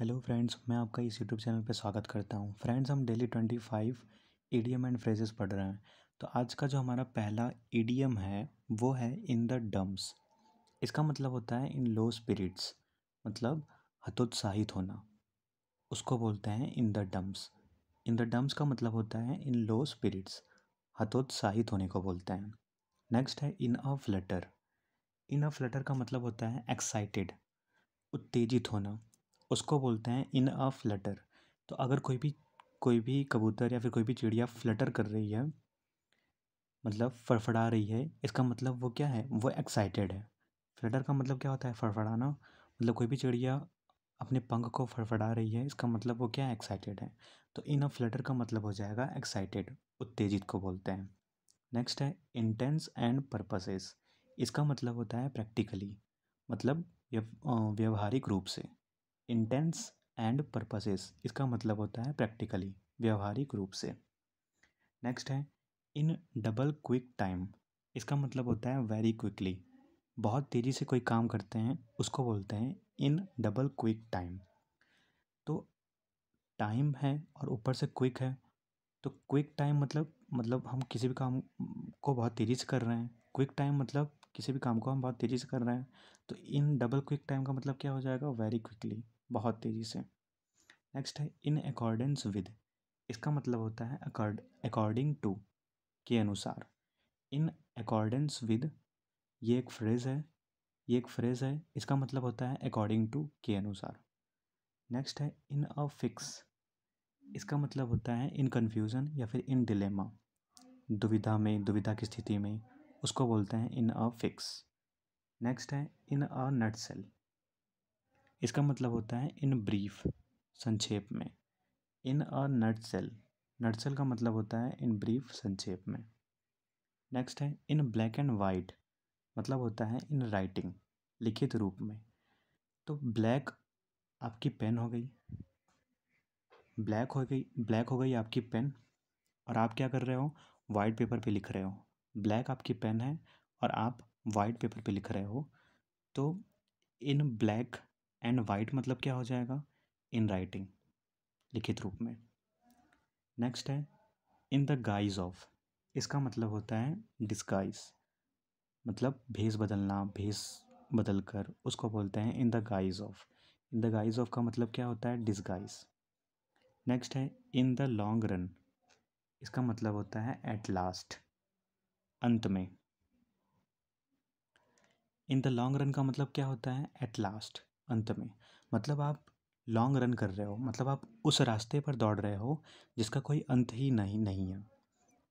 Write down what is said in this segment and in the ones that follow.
hello friends मैं आपका इस यूट्यूब चैनल पर स्वागत करता हूँ फ्रेंड्स हम daily twenty five E D M and phrases पढ़ रहे हैं तो आज का जो हमारा पहला ई है वो है इन द डम्स इसका मतलब होता है इन लो स्पिरिट्स मतलब हतोत्साहित होना उसको बोलते हैं in the dumps in the dumps का मतलब होता है इन लो स्पिरिट्स हतोत्साहित होने को बोलते हैं नेक्स्ट है इन अ फ्लटर इन अ फ्लटर का मतलब होता है एक्साइटेड उत्तेजित होना उसको बोलते हैं इन अ फ्लटर तो अगर कोई भी कोई भी कबूतर या फिर कोई भी चिड़िया फ्लटर कर रही है मतलब फड़फड़ा रही है इसका मतलब वो क्या है वो एक्साइटेड है फ्लटर का मतलब क्या होता है फड़फड़ाना मतलब कोई भी चिड़िया अपने पंख को फड़फड़ा रही है इसका मतलब वो क्या है एक्साइटेड है तो इन अ फ्लटर का मतलब हो जाएगा एक्साइटेड उत्तेजित को बोलते हैं नेक्स्ट है इंटेंस एंड पर्पसेस इसका मतलब होता है प्रैक्टिकली मतलब व्यवहारिक रूप से इंटेंस एंड पर्पसेस इसका मतलब होता है प्रैक्टिकली व्यवहारिक रूप से नेक्स्ट है इन डबल क्विक टाइम इसका मतलब होता है वेरी क्विकली बहुत तेज़ी से कोई काम करते हैं उसको बोलते हैं इन डबल क्विक टाइम तो टाइम है और ऊपर से क्विक है तो क्विक टाइम मतलब मतलब हम किसी भी काम को बहुत तेज़ी से कर रहे हैं क्विक टाइम मतलब किसी भी काम को हम बहुत तेज़ी से कर रहे हैं तो इन डबल क्विक टाइम का मतलब क्या हो जाएगा वेरी क्विकली बहुत तेज़ी से नेक्स्ट है इन अकॉर्डेंस विद इसका मतलब होता है अकॉर्ड अकॉर्डिंग टू के अनुसार इन अकॉर्डेंस विद ये एक फ्रेज़ है ये एक फ्रेज़ है इसका मतलब होता है अकॉर्डिंग टू के अनुसार नेक्स्ट है इन अ फिक्स इसका मतलब होता है इन कन्फ्यूज़न या फिर इन डिलेमा दुविधा में दुविधा की स्थिति में उसको बोलते हैं इन अ फिक्स नेक्स्ट है इन अ नट सेल इसका मतलब होता है इन ब्रीफ संक्षेप में इन अ नट सेल नट सेल का मतलब होता है इन ब्रीफ संक्षेप में नेक्स्ट है इन ब्लैक एंड वाइट मतलब होता है इन राइटिंग लिखित रूप में तो ब्लैक आपकी पेन हो गई ब्लैक हो गई ब्लैक हो गई आपकी पेन और आप क्या कर रहे हो वाइट पेपर पे लिख रहे हो ब्लैक आपकी पेन है और आप वाइट पेपर पे लिख रहे हो तो इन ब्लैक एंड वाइट मतलब क्या हो जाएगा इन राइटिंग लिखित रूप में नेक्स्ट है इन द गाइज ऑफ इसका मतलब होता है डिस्काइज मतलब भेस बदलना भेस बदल कर उसको बोलते हैं in the guise of in the guise of का मतलब क्या होता है डिस्गाइज नेक्स्ट है इन द लॉन्ग रन इसका मतलब होता है एट लास्ट अंत में इन द लॉन्ग रन का मतलब क्या होता है एट लास्ट अंत में मतलब आप लॉन्ग रन कर रहे हो मतलब आप उस रास्ते पर दौड़ रहे हो जिसका कोई अंत ही नहीं नहीं है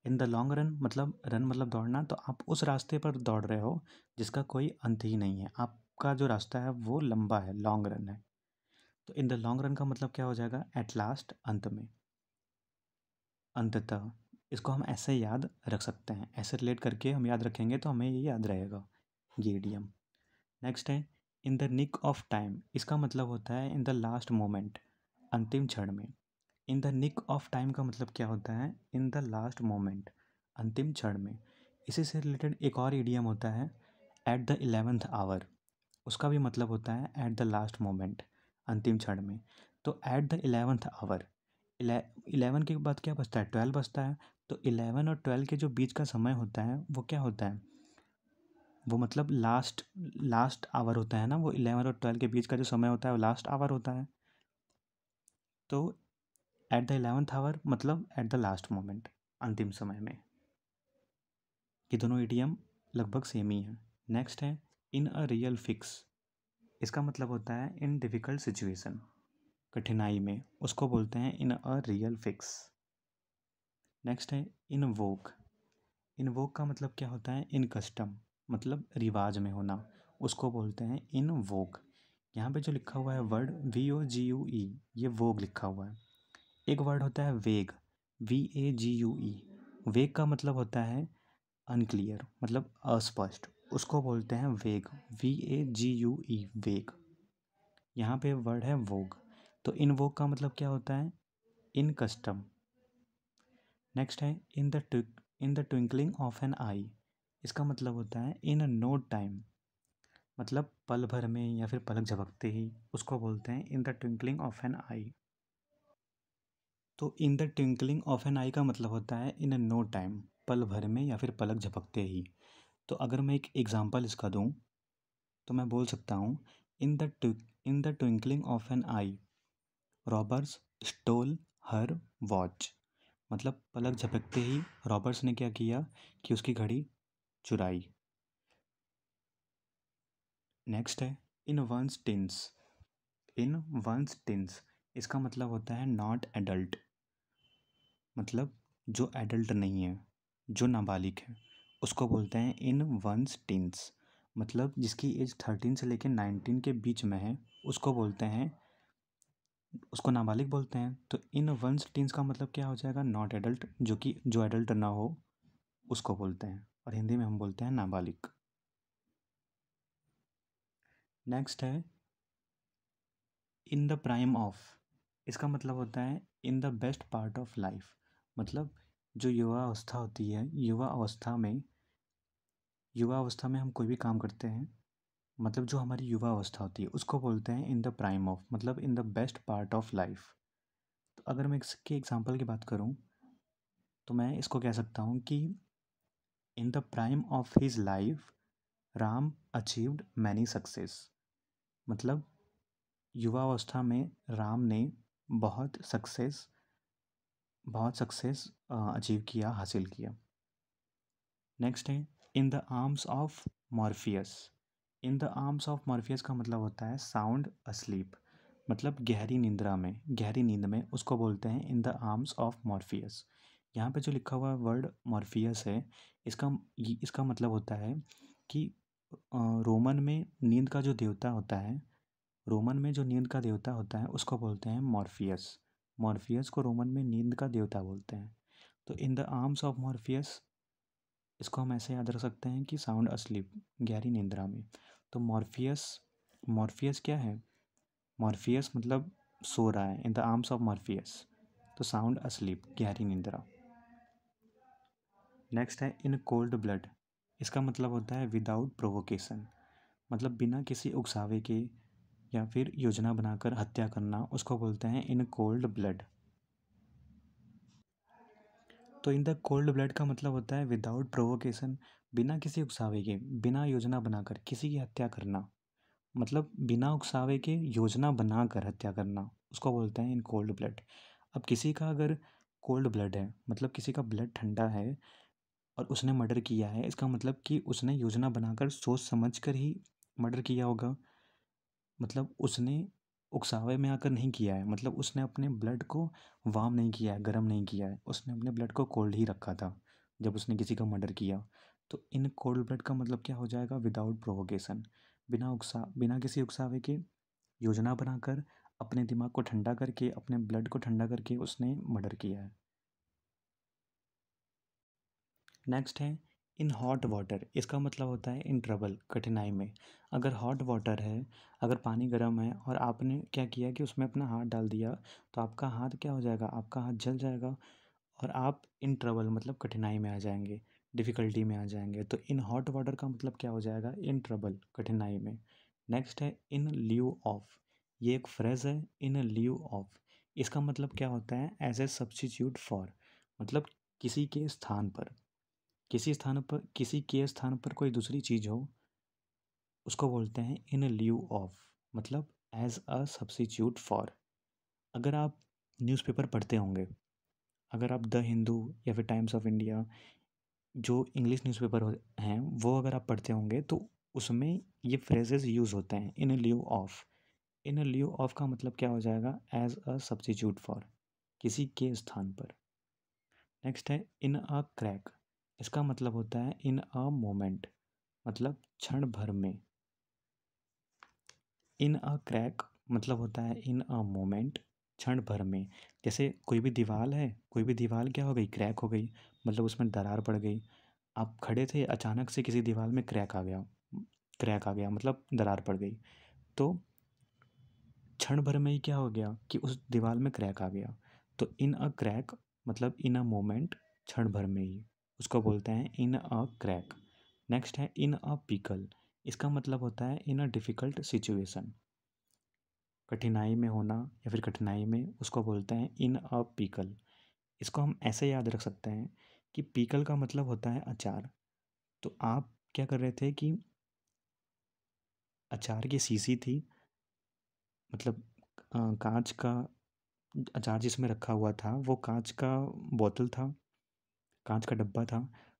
इन द लॉन्ग रन मतलब रन मतलब दौड़ना तो आप उस रास्ते पर दौड़ रहे हो जिसका कोई अंत ही नहीं है आपका जो रास्ता है वो लंबा है लॉन्ग रन है तो इन द लॉन्ग रन का मतलब क्या हो जाएगा एट लास्ट अंत में अंततः इसको हम ऐसे याद रख सकते हैं ऐसे रिलेट करके हम याद रखेंगे तो हमें ये याद रहेगा ये डी नेक्स्ट है in the nick of time इसका मतलब होता है इन द लास्ट मोमेंट अंतिम क्षण में in the nick of time का मतलब क्या होता है इन द लास्ट मोमेंट अंतिम क्षण में इसी से रिलेटेड एक और ईडियम होता है एट द इलेवेंथ आवर उसका भी मतलब होता है एट द लास्ट मोमेंट अंतिम क्षण में तो at the eleventh hour eleven के बाद क्या बचता है ट्वेल्व बचता है तो इलेवन और ट्वेल्व के जो बीच का समय होता है वो क्या होता है वो मतलब लास्ट लास्ट आवर होता है ना वो इलेवन और ट्वेल्व के बीच का जो समय होता है वो लास्ट आवर होता है तो एट द एलेवंथ आवर मतलब एट द लास्ट मोमेंट अंतिम समय में ये दोनों इडियम लगभग सेम ही हैं नेक्स्ट है इन अ रियल फिक्स इसका मतलब होता है इन डिफ़िकल्ट सिचुएशन कठिनाई में उसको बोलते हैं in a real fix next है इन वोक इन वोक का मतलब क्या होता है इन कस्टम मतलब रिवाज में होना उसको बोलते हैं इन वोग यहाँ पे जो लिखा हुआ है word V O G U E ये वोग लिखा हुआ है एक वर्ड होता है वेग वी ए जी यू ई वेग का मतलब होता है अनक्लियर मतलब अस्पष्ट उसको बोलते हैं वेग वी ए जी यू ई वेग यहाँ पे वर्ड है वोग तो इन वोग का मतलब क्या होता है इन कस्टम नेक्स्ट है in the in the twinkling of an eye इसका मतलब होता है इन अ नो टाइम मतलब पल भर में या फिर पलक झपकते ही उसको बोलते हैं in the twinkling of an eye तो in the twinkling of an eye का मतलब होता है इन अ नो टाइम पल भर में या फिर पलक झपकते ही तो अगर मैं एक एग्ज़ाम्पल इसका दूँ तो मैं बोल सकता हूँ in the in the twinkling of an eye robbers stole her watch मतलब पलक झपकते ही रॉबर्ट्स ने क्या किया कि उसकी घड़ी चुराई नेक्स्ट है in one's teens in one's teens इसका मतलब होता है नॉट एडल्ट मतलब जो एडल्ट नहीं है जो नाबालिग है उसको बोलते हैं इन वंस टिन्स मतलब जिसकी एज थर्टीन से लेकर नाइनटीन के बीच में है उसको बोलते हैं उसको नाबालिग बोलते हैं तो इन वंस टिन्स का मतलब क्या हो जाएगा नॉट एडल्ट जो कि जो एडल्ट ना हो उसको बोलते हैं और हिंदी में हम बोलते हैं नाबालिग नेक्स्ट है इन द प्राइम ऑफ इसका मतलब होता है in the best part of life मतलब जो युवा अवस्था होती है युवा अवस्था में युवा अवस्था में हम कोई भी काम करते हैं मतलब जो हमारी युवा अवस्था होती है उसको बोलते हैं इन द प्राइम ऑफ मतलब in the best part of life तो अगर मैं इसके एग्ज़ाम्पल की बात करूँ तो मैं इसको कह सकता हूँ कि In the prime of his life, Ram achieved many success मतलब युवावस्था में राम ने बहुत सक्सेस बहुत सक्सेस अचीव किया हासिल किया नेक्स्ट है in the arms of Morpheus in the arms of Morpheus का मतलब होता है साउंड अस्लीप मतलब गहरी निंद्रा में गहरी नींद में उसको बोलते हैं in the arms of Morpheus यहाँ पे जो लिखा हुआ वर्ड मॉर्फियस है इसका इसका मतलब होता है कि रोमन में नींद का जो देवता होता है रोमन में जो नींद का देवता होता है उसको बोलते हैं मॉर्फियस मॉर्फियस को रोमन में नींद का देवता बोलते हैं तो in the arms of Morpheus इसको हम ऐसे याद रख सकते हैं कि साउंड असलीप गहरी निंद्रा में तो मॉर्फियस मॉर्फियस क्या है मॉर्फियस मतलब सो रहा है in the arms of Morpheus तो साउंड असलीप गहरी निंद्रा नेक्स्ट है इन कोल्ड ब्लड इसका मतलब होता है विदाउट प्रोवोकेशन मतलब बिना किसी उकसावे के या फिर योजना बनाकर हत्या करना उसको बोलते हैं इन कोल्ड ब्लड तो इन द कोल्ड ब्लड का मतलब होता है विदाउट प्रोवोकेशन बिना किसी उकसावे के बिना योजना बनाकर किसी की हत्या करना मतलब बिना उकसावे के योजना बनाकर हत्या करना उसको बोलते हैं इन कोल्ड ब्लड अब किसी का अगर कोल्ड ब्लड है मतलब किसी का ब्लड ठंडा है और उसने मर्डर किया है इसका मतलब कि उसने योजना बनाकर सोच समझ कर ही मर्डर किया होगा मतलब उसने उकसावे में आकर नहीं किया है मतलब उसने अपने ब्लड को वार्म नहीं किया है गर्म नहीं किया है उसने अपने ब्लड को कोल्ड ही रखा था जब उसने किसी का मर्डर किया तो इन कोल्ड ब्लड का मतलब क्या हो जाएगा विदाउट प्रोवोकेशन बिना उकसा बिना किसी उकसावे के योजना बनाकर अपने दिमाग को ठंडा करके अपने ब्लड को ठंडा करके उसने मर्डर किया है नेक्स्ट है इन हॉट वाटर इसका मतलब होता है इन ट्रबल कठिनाई में अगर हॉट वाटर है अगर पानी गर्म है और आपने क्या किया कि उसमें अपना हाथ डाल दिया तो आपका हाथ क्या हो जाएगा आपका हाथ जल जाएगा और आप इन ट्रबल मतलब कठिनाई में आ जाएंगे डिफ़िकल्टी में आ जाएंगे तो इन हॉट वाटर का मतलब क्या हो जाएगा इन ट्रबल कठिनाई में नेक्स्ट है इन ल्यू ऑफ ये एक फ्रेज़ है इन ल्यू ऑफ इसका मतलब क्या होता है एज ए सब्सटीट्यूट फॉर मतलब किसी के स्थान पर किसी स्थान पर किसी के स्थान पर कोई दूसरी चीज़ हो उसको बोलते हैं इन ल्यू ऑफ मतलब एज अ सब्सिट्यूट फॉर अगर आप न्यूज़पेपर पढ़ते होंगे अगर आप द हिंदू या फिर टाइम्स ऑफ इंडिया जो इंग्लिश न्यूज़पेपर हैं वो अगर आप पढ़ते होंगे तो उसमें ये फ्रेजेस यूज़ होते हैं in lieu of in lieu of का मतलब क्या हो जाएगा एज अ सब्सिट्यूट फॉर किसी के स्थान पर नेक्स्ट है इन अ क्रैक इसका मतलब होता है इन अ मोमेंट मतलब क्षण भर में इन अ क्रैक मतलब होता है इन अ मोमेंट क्षण भर में जैसे कोई भी दीवार है कोई भी दीवार क्या हो गई क्रैक हो गई मतलब उसमें दरार पड़ गई आप खड़े थे अचानक से किसी दीवार में क्रैक आ गया क्रैक आ गया मतलब दरार पड़ गई तो क्षण भर में ही क्या हो गया कि उस दीवार में क्रैक आ गया तो इन अ क्रैक मतलब इन अ मोमेंट क्षण भर में ही उसको बोलते हैं इन अ क्रैक नेक्स्ट है इन अ पिकल इसका मतलब होता है इन अ डिफ़िकल्ट सिचुएशन कठिनाई में होना या फिर कठिनाई में उसको बोलते हैं इन अ पीकल इसको हम ऐसे याद रख सकते हैं कि पीकल का मतलब होता है अचार तो आप क्या कर रहे थे कि अचार की सीसी थी मतलब कांच का अचार जिसमें रखा हुआ था वो कांच का बोतल था कांच का डब्बा था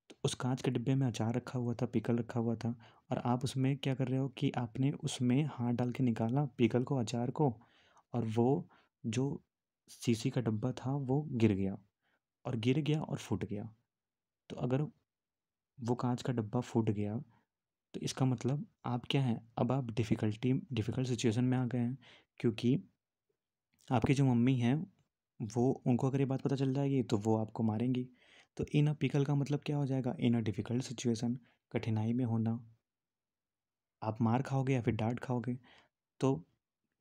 तो उस कांच के डिब्बे में अचार रखा हुआ था पिकल रखा हुआ था और आप उसमें क्या कर रहे हो कि आपने उसमें हाथ डाल के निकाला पिकल को अचार को और वो जो शीशी का डब्बा था वो गिर गया और गिर गया और फूट गया तो अगर वो कांच का डब्बा फूट गया तो इसका मतलब आप क्या हैं अब आप डिफ़िकल्टी डिफ़िकल्ट सिचुएशन में आ गए हैं क्योंकि आपकी जो मम्मी हैं वो उनको अगर ये बात पता चल जाएगी तो वो आपको मारेंगी तो इन अ पिकल का मतलब क्या हो जाएगा इन अ डिफ़िकल्ट सिचुएशन कठिनाई में होना आप मार खाओगे या फिर डांट खाओगे तो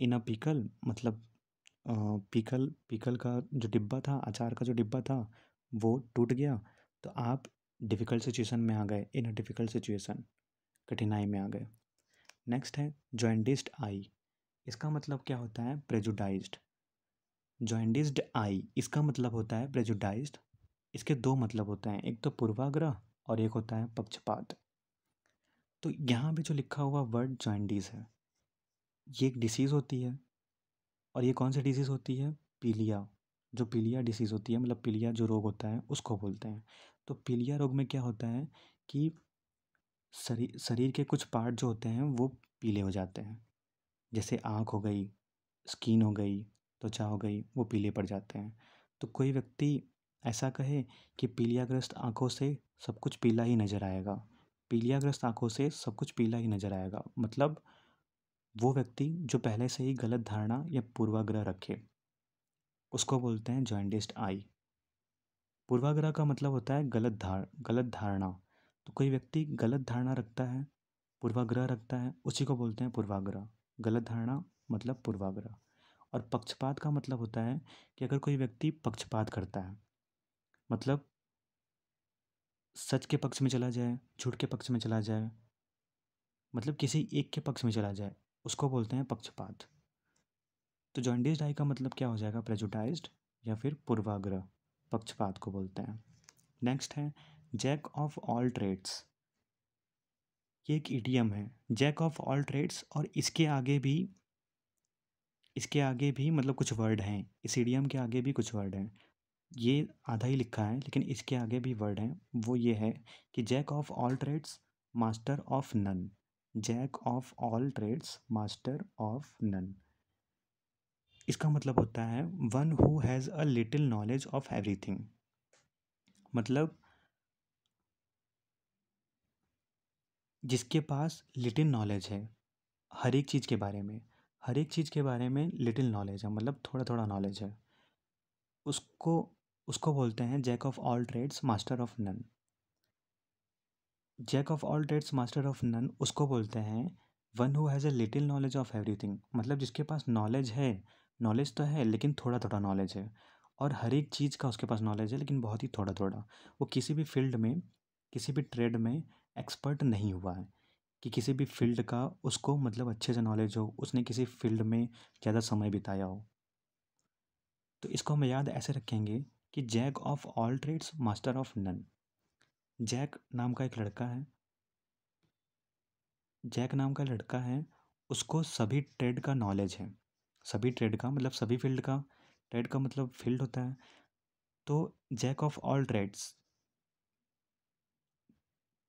इन अ पिकल मतलब पिकल पिकल का जो डिब्बा था अचार का जो डिब्बा था वो टूट गया तो आप डिफ़िकल्ट सिचुएशन में आ गए इन अ डिफ़िकल्ट सिचुएशन कठिनाई में आ गए नेक्स्ट है जॉइंडिस्ट आई इसका मतलब क्या होता है प्रेजुडाइज्ड जॉइंडिस्ड आई इसका मतलब होता है प्रेजुडाइज्ड इसके दो मतलब होते हैं एक तो पूर्वाग्रह और एक होता है पक्षपात तो यहाँ पे जो लिखा हुआ वर्ड जॉइंडीज है ये एक डिसीज़ होती है और ये कौन सी डिसीज़ होती है पीलिया जो पीलिया डिसीज़ होती है मतलब पीलिया जो रोग होता है उसको बोलते हैं तो पीलिया रोग में क्या होता है कि शरीर शरीर के कुछ पार्ट जो होते हैं वो पीले हो जाते हैं जैसे आँख हो गई स्किन हो गई त्वचा हो गई वो पीले पड़ जाते हैं तो कोई व्यक्ति ऐसा कहे कि पीलियाग्रस्त आँखों से सब कुछ पीला ही नज़र आएगा पीलियाग्रस्त आँखों से सब कुछ पीला ही नज़र आएगा मतलब वो व्यक्ति जो पहले से ही गलत धारणा या पूर्वाग्रह रखे उसको बोलते हैं जॉइंटिस्ट आई पूर्वाग्रह का मतलब होता है गलत धार गलत धारणा तो कोई व्यक्ति गलत धारणा रखता है पूर्वाग्रह रखता है उसी को बोलते हैं पूर्वाग्रह गलत धारणा मतलब पूर्वाग्रह और पक्षपात का मतलब होता है कि अगर कोई व्यक्ति पक्षपात करता है मतलब सच के पक्ष में चला जाए झूठ के पक्ष में चला जाए मतलब किसी एक के पक्ष में चला जाए उसको बोलते हैं पक्षपात तो जॉन्डिस डाई का मतलब क्या हो जाएगा प्रेजुटाइज्ड या फिर पूर्वाग्रह पक्षपात को बोलते हैं नेक्स्ट है जैक ऑफ ऑल ट्रेड्स ये एक इडियम है जैक ऑफ ऑल ट्रेड्स और इसके आगे भी इसके आगे भी मतलब कुछ वर्ड हैं इस इडियम के आगे भी कुछ वर्ड हैं ये आधा ही लिखा है लेकिन इसके आगे भी वर्ड हैं वो ये है कि jack of all trades master of none jack of all trades master of none इसका मतलब होता है one who has a little knowledge of everything मतलब जिसके पास लिटिल नॉलेज है हर एक चीज़ के बारे में हर एक चीज़ के बारे में लिटिल नॉलेज है मतलब थोड़ा थोड़ा नॉलेज है उसको उसको बोलते हैं jack of all trades master of none jack of all trades master of none उसको बोलते हैं one who has a little knowledge of everything मतलब जिसके पास नॉलेज है नॉलेज तो है लेकिन थोड़ा थोड़ा नॉलेज है और हर एक चीज़ का उसके पास नॉलेज है लेकिन बहुत ही थोड़ा थोड़ा वो किसी भी फील्ड में किसी भी ट्रेड में एक्सपर्ट नहीं हुआ है कि किसी भी फील्ड का उसको मतलब अच्छे से नॉलेज हो उसने किसी फील्ड में ज़्यादा समय बिताया हो तो इसको हम याद ऐसे रखेंगे कि jack of all trades master of none Jack नाम का एक लड़का है जैक नाम का लड़का है उसको सभी ट्रेड का नॉलेज है सभी ट्रेड का मतलब सभी फील्ड का ट्रेड का मतलब फील्ड होता है तो जैक ऑफ ऑल ट्रेड्स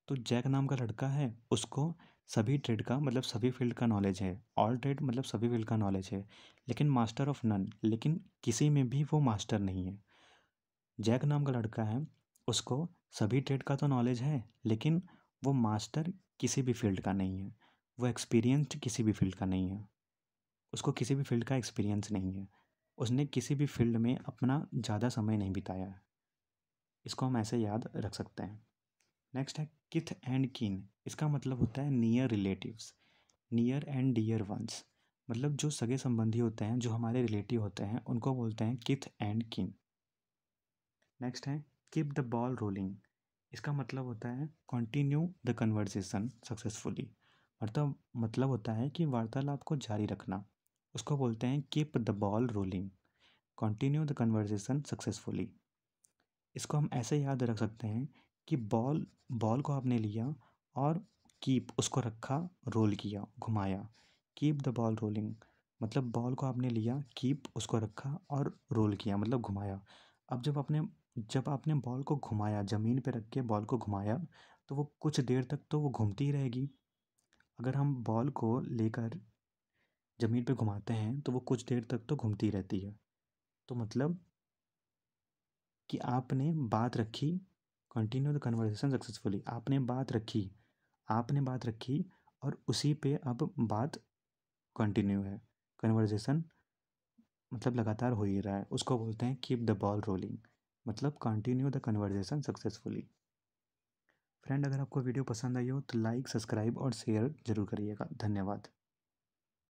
तो जैक नाम का लड़का है उसको सभी ट्रेड का मतलब सभी फील्ड का नॉलेज है ऑल ट्रेड मतलब सभी फील्ड का नॉलेज है लेकिन मास्टर ऑफ नन लेकिन किसी में भी वो मास्टर नहीं है जैक नाम का लड़का है उसको सभी ट्रेड का तो नॉलेज है लेकिन वो मास्टर किसी भी फील्ड का नहीं है वो एक्सपीरियंस्ड किसी भी फील्ड का नहीं है उसको किसी भी फील्ड का एक्सपीरियंस नहीं है उसने किसी भी फील्ड में अपना ज़्यादा समय नहीं बिताया है इसको हम ऐसे याद रख सकते हैं नेक्स्ट है किथ एंड किन इसका मतलब होता है near relatives near and dear ones मतलब जो सगे संबंधी होते हैं जो हमारे रिलेटिव होते हैं उनको बोलते हैं किथ एंड किन नेक्स्ट है कीप द बॉल रोलिंग इसका मतलब होता है कंटिन्यू द कन्वर्सेशन सक्सेसफुली मतलब मतलब होता है कि वार्तालाप को जारी रखना उसको बोलते हैं keep the ball rolling continue the conversation successfully इसको हम ऐसे याद रख सकते हैं कि बॉल बॉल को आपने लिया और कीप उसको रखा रोल किया घुमाया कीप द बॉल रोलिंग मतलब बॉल को आपने लिया कीप उसको रखा और रोल किया मतलब घुमाया अब जब आपने जब आपने बॉल को घुमाया ज़मीन पे रख के बॉल को घुमाया तो वो कुछ देर तक तो वो घूमती ही रहेगी अगर हम बॉल को लेकर ज़मीन पे घुमाते हैं तो वो कुछ देर तक तो घूमती रहती है तो मतलब कि आपने बात रखी कंटिन्यू द कन्वर्सेशन सक्सेसफुली आपने बात रखी आपने बात रखी और उसी पे अब बात कंटिन्यू है कन्वर्सेशन मतलब लगातार हो ही रहा है उसको बोलते हैं कीप द बॉल रोलिंग मतलब continue the conversation successfully friend अगर आपको वीडियो पसंद आई हो तो लाइक सब्सक्राइब और शेयर जरूर करिएगा धन्यवाद